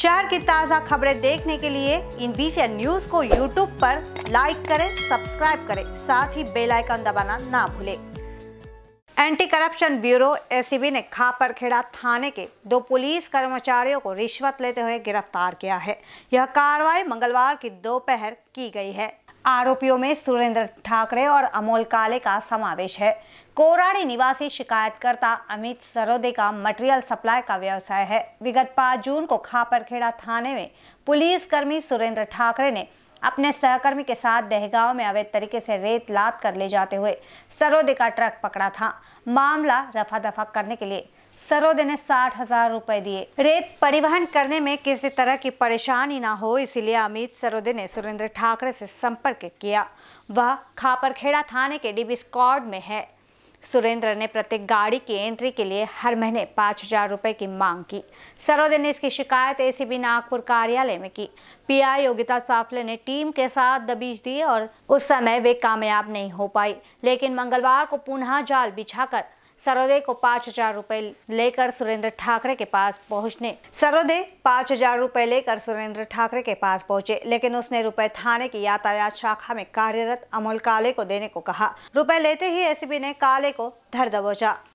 शहर की ताज़ा खबरें देखने के लिए इन बीसी न्यूज को यूट्यूब पर लाइक करें सब्सक्राइब करें साथ ही बेल आइकन दबाना ना भूलें एंटी करप्शन ब्यूरो एसीबी ने खापरखेड़ा थाने के दो पुलिस कर्मचारियों को रिश्वत लेते हुए गिरफ्तार किया है यह कार्रवाई मंगलवार की दोपहर की गई है आरोपियों में सुरेंद्र ठाकरे और अमोल काले का समावेश है कोराड़ी निवासी शिकायतकर्ता अमित सरोदे का मटेरियल सप्लाई का व्यवसाय है विगत पांच जून को खापरखेड़ा थाने में पुलिस कर्मी सुरेंद्र ठाकरे ने अपने सहकर्मी के साथ दहगांव में अवैध तरीके से रेत लाद कर ले जाते हुए सरोदे का ट्रक पकड़ा था मामला रफा दफा करने के लिए सरोदे ने साठ हजार रूपए दिए रेत परिवहन करने में किसी तरह की परेशानी ना हो इसीलिए अमित सरोदे ने सुरेंद्र ठाकरे से संपर्क किया वह खापरखेड़ा थाने के डीबी स्कॉड में है सुरेंद्र ने प्रत्येक गाड़ी की एंट्री के लिए हर महीने पाँच हजार रुपये की मांग की सरोदे ने इसकी शिकायत एसीबी नागपुर कार्यालय में की पीआई योगिता साफले ने टीम के साथ दबीज दी और उस समय वे कामयाब नहीं हो पाई लेकिन मंगलवार को पुनः जाल बिछाकर सरोदे को पाँच हजार रूपए लेकर सुरेंद्र ठाकरे के पास पहुंचने सरोदे पाँच हजार रूपए लेकर सुरेंद्र ठाकरे के पास पहुंचे लेकिन उसने रुपए थाने की यातायात शाखा में कार्यरत अमोल काले को देने को कहा रुपए लेते ही एसीबी ने काले को धर दबोचा